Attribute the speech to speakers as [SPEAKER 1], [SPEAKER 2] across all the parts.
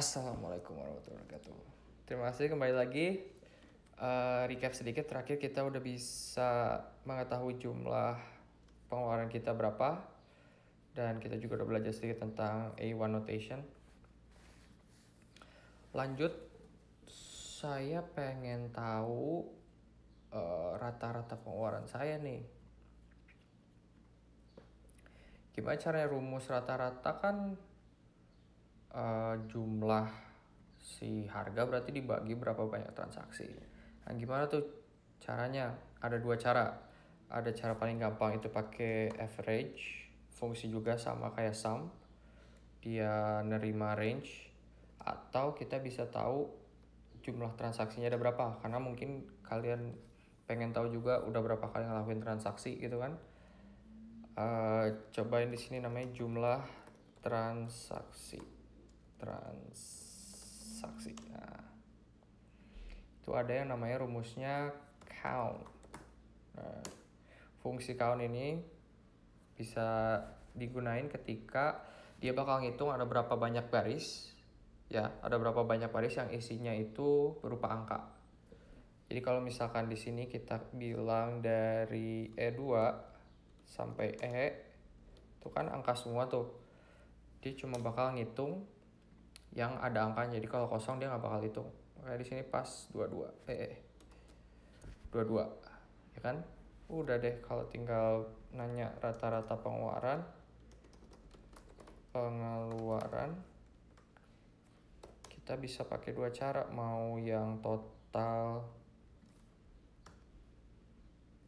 [SPEAKER 1] Assalamualaikum warahmatullahi wabarakatuh. Terima kasih kembali lagi. Uh, recap sedikit terakhir kita udah bisa mengetahui jumlah pengeluaran kita berapa dan kita juga udah belajar sedikit tentang A1 notation. Lanjut, saya pengen tahu eh, rata-rata uh, pengeluaran saya nih. Gimana caranya rumus rata-rata kan Eh, jumlah si harga berarti dibagi berapa banyak transaksi. Nah, gimana tuh caranya? Ada dua cara. Ada cara paling gampang itu pakai average, fungsi juga sama kayak sum. Dia nerima range atau kita bisa tahu jumlah transaksinya ada berapa karena mungkin kalian pengen tahu juga udah berapa kali ngelakuin transaksi gitu kan. Uh, cobain di sini namanya jumlah transaksi transaksi. Nah, itu ada yang namanya rumusnya count. Nah, fungsi count ini bisa digunain ketika dia bakal ngitung ada berapa banyak baris, ya, ada berapa banyak baris yang isinya itu berupa angka. Jadi kalau misalkan di sini kita bilang dari E2 sampai E, itu kan angka semua tuh. Dia cuma bakal ngitung yang ada angkanya jadi kalau kosong dia nggak bakal hitung kayak di sini pas 22 eh, eh 22 ya kan udah deh kalau tinggal nanya rata-rata pengeluaran pengeluaran kita bisa pakai dua cara mau yang total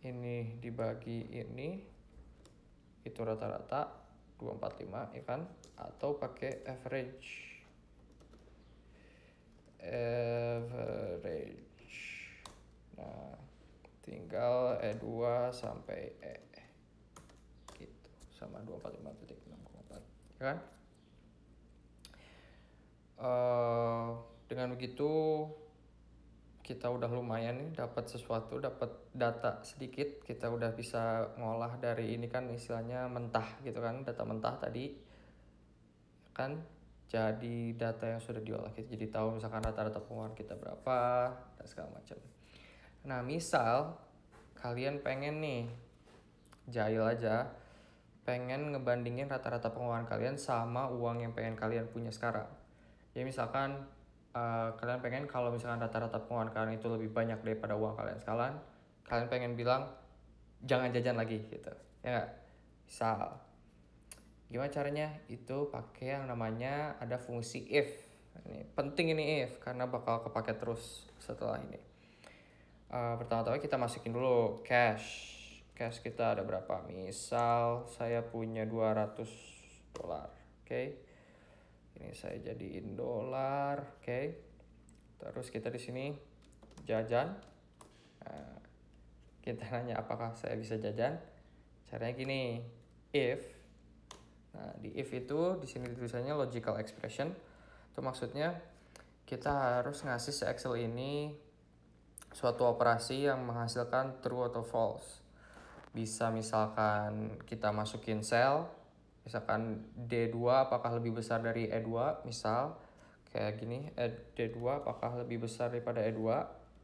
[SPEAKER 1] ini dibagi ini itu rata-rata 245 ya kan atau pakai average average nah tinggal E2 sampai E gitu sama 245.64 ya kan uh, dengan begitu kita udah lumayan nih dapat sesuatu dapat data sedikit kita udah bisa ngolah dari ini kan istilahnya mentah gitu kan data mentah tadi kan jadi data yang sudah diolah kita jadi tahu misalkan rata-rata pengeluaran kita berapa dan segala macam nah misal kalian pengen nih jahil aja pengen ngebandingin rata-rata pengeluaran kalian sama uang yang pengen kalian punya sekarang ya misalkan uh, kalian pengen kalau misalkan rata-rata pengeluaran kalian itu lebih banyak daripada uang kalian sekarang kalian pengen bilang jangan jajan lagi gitu ya misal Gimana caranya? Itu pakai yang namanya ada fungsi if. Ini penting ini if karena bakal kepake terus setelah ini. Uh, pertama-tama kita masukin dulu cash. Cash kita ada berapa? Misal saya punya 200 dolar. Oke. Okay. Ini saya jadiin dolar, oke. Okay. Terus kita di sini jajan. Nah, kita nanya apakah saya bisa jajan? Caranya gini. If Nah, di if itu di sini tulisannya logical expression. Itu maksudnya kita harus ngasih si Excel ini suatu operasi yang menghasilkan true atau false. Bisa misalkan kita masukin sel, misalkan D2 apakah lebih besar dari E2, misal kayak gini, e D2 apakah lebih besar daripada E2?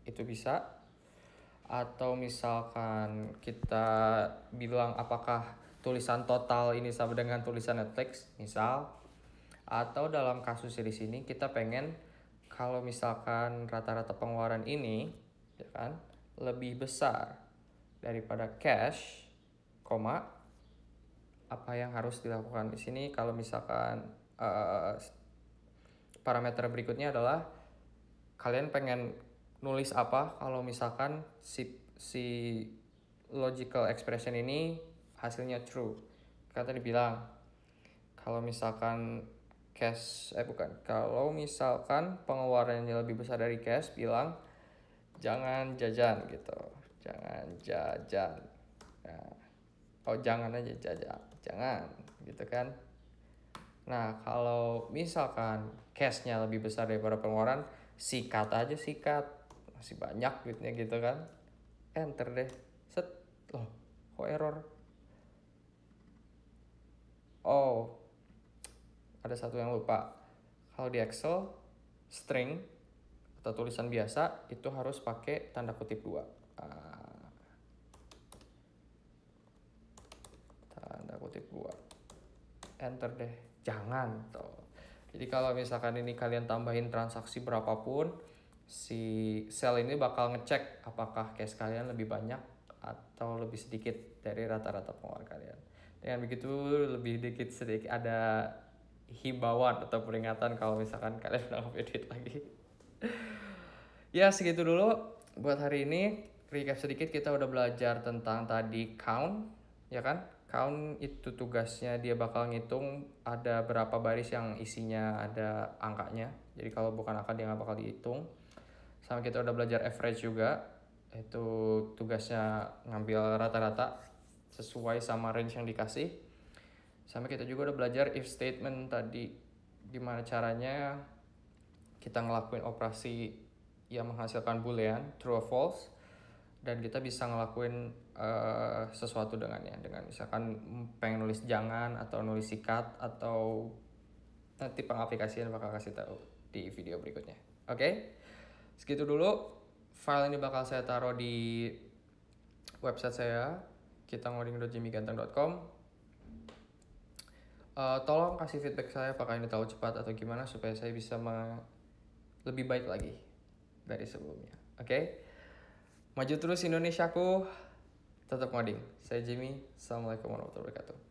[SPEAKER 1] Itu bisa. Atau misalkan kita bilang apakah tulisan total ini sama dengan tulisan Netflix misal atau dalam kasus di sini kita pengen kalau misalkan rata-rata pengeluaran ini ya kan lebih besar daripada cash koma apa yang harus dilakukan di sini kalau misalkan uh, parameter berikutnya adalah kalian pengen nulis apa kalau misalkan si si logical expression ini hasilnya true kata dibilang kalau misalkan cash eh bukan kalau misalkan pengeluarannya lebih besar dari cash bilang jangan jajan gitu jangan jajan nah, oh jangan aja jajan jangan gitu kan nah kalau misalkan cashnya lebih besar daripada pengeluaran sikat aja sikat masih banyak duitnya gitu kan enter deh set loh kok error oh ada satu yang lupa kalau di Excel string atau tulisan biasa itu harus pakai tanda kutip dua ah. tanda kutip dua enter deh jangan tuh jadi kalau misalkan ini kalian tambahin transaksi berapapun si sel ini bakal ngecek apakah case kalian lebih banyak atau lebih sedikit dari rata-rata pengeluaran kalian. Dengan begitu lebih dikit sedikit ada himbauan atau peringatan kalau misalkan kalian udah ngedit lagi. ya segitu dulu buat hari ini. Recap sedikit kita udah belajar tentang tadi count, ya kan? Count itu tugasnya dia bakal ngitung ada berapa baris yang isinya ada angkanya. Jadi kalau bukan angka dia nggak bakal dihitung. Sama kita udah belajar average juga. Itu tugasnya ngambil rata-rata sesuai sama range yang dikasih Sama kita juga udah belajar if statement tadi gimana caranya kita ngelakuin operasi yang menghasilkan boolean true or false dan kita bisa ngelakuin uh, sesuatu dengannya dengan misalkan pengen nulis jangan atau nulis sikat atau nanti eh, pengaplikasian bakal kasih tahu di video berikutnya oke okay? segitu dulu file ini bakal saya taruh di website saya kita ngoding.jimmyganteng.com uh, eh, tolong kasih feedback saya apakah ini terlalu cepat atau gimana supaya saya bisa lebih baik lagi dari sebelumnya. Oke, okay? maju terus Indonesiaku, tetap ngoding. Saya Jimmy, assalamualaikum warahmatullahi wabarakatuh.